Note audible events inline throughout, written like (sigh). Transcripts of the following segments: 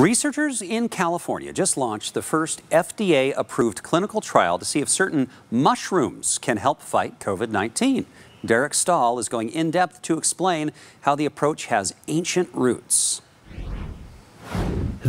Researchers in California just launched the first FDA approved clinical trial to see if certain mushrooms can help fight COVID 19. Derek Stahl is going in depth to explain how the approach has ancient roots.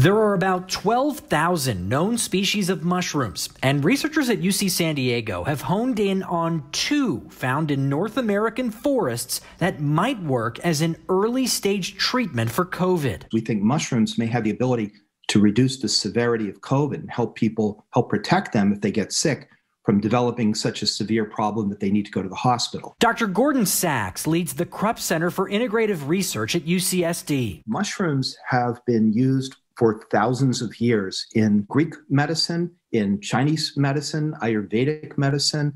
There are about 12,000 known species of mushrooms, and researchers at UC San Diego have honed in on two found in North American forests that might work as an early stage treatment for COVID. We think mushrooms may have the ability to reduce the severity of COVID and help people, help protect them if they get sick from developing such a severe problem that they need to go to the hospital. Dr. Gordon Sachs leads the Krupp Center for Integrative Research at UCSD. Mushrooms have been used for thousands of years in Greek medicine, in Chinese medicine, Ayurvedic medicine.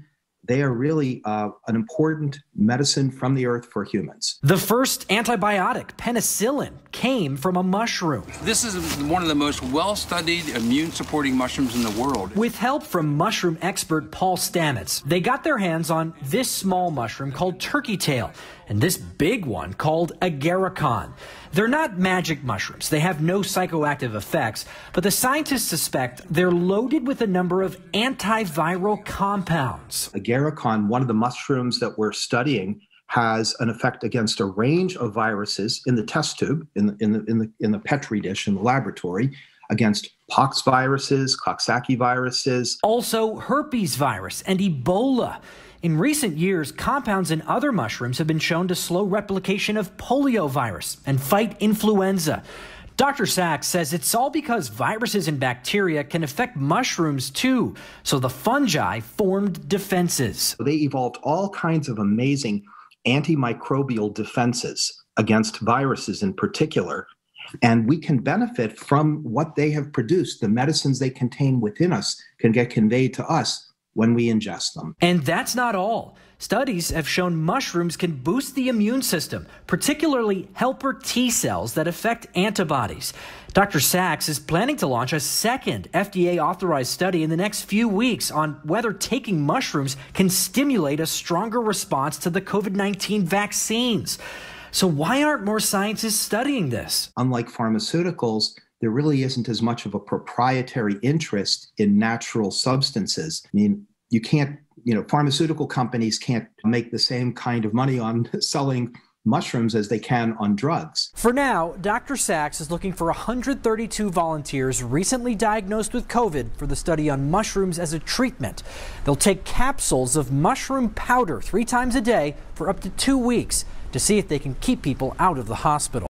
They are really uh, an important medicine from the earth for humans. The first antibiotic, penicillin, came from a mushroom. This is one of the most well studied immune supporting mushrooms in the world. With help from mushroom expert Paul Stamets, they got their hands on this small mushroom called turkey tail and this big one called Agaricon. They're not magic mushrooms. They have no psychoactive effects, but the scientists suspect they're loaded with a number of antiviral compounds. Agaricon, one of the mushrooms that we're studying, has an effect against a range of viruses in the test tube, in the, in the, in the, in the Petri dish in the laboratory, against pox viruses, Coxsackie viruses. Also, herpes virus and Ebola. In recent years, compounds in other mushrooms have been shown to slow replication of poliovirus and fight influenza. Dr. Sachs says it's all because viruses and bacteria can affect mushrooms too. So the fungi formed defenses. They evolved all kinds of amazing antimicrobial defenses against viruses in particular. And we can benefit from what they have produced. The medicines they contain within us can get conveyed to us when we ingest them. And that's not all. Studies have shown mushrooms can boost the immune system, particularly helper T cells that affect antibodies. Dr. Sachs is planning to launch a second FDA authorized study in the next few weeks on whether taking mushrooms can stimulate a stronger response to the COVID 19 vaccines. So, why aren't more scientists studying this? Unlike pharmaceuticals, there really isn't as much of a proprietary interest in natural substances. I mean, you can't, you know, pharmaceutical companies can't make the same kind of money on (laughs) selling mushrooms as they can on drugs. For now, Dr. Sachs is looking for 132 volunteers recently diagnosed with COVID for the study on mushrooms as a treatment. They'll take capsules of mushroom powder three times a day for up to two weeks to see if they can keep people out of the hospital.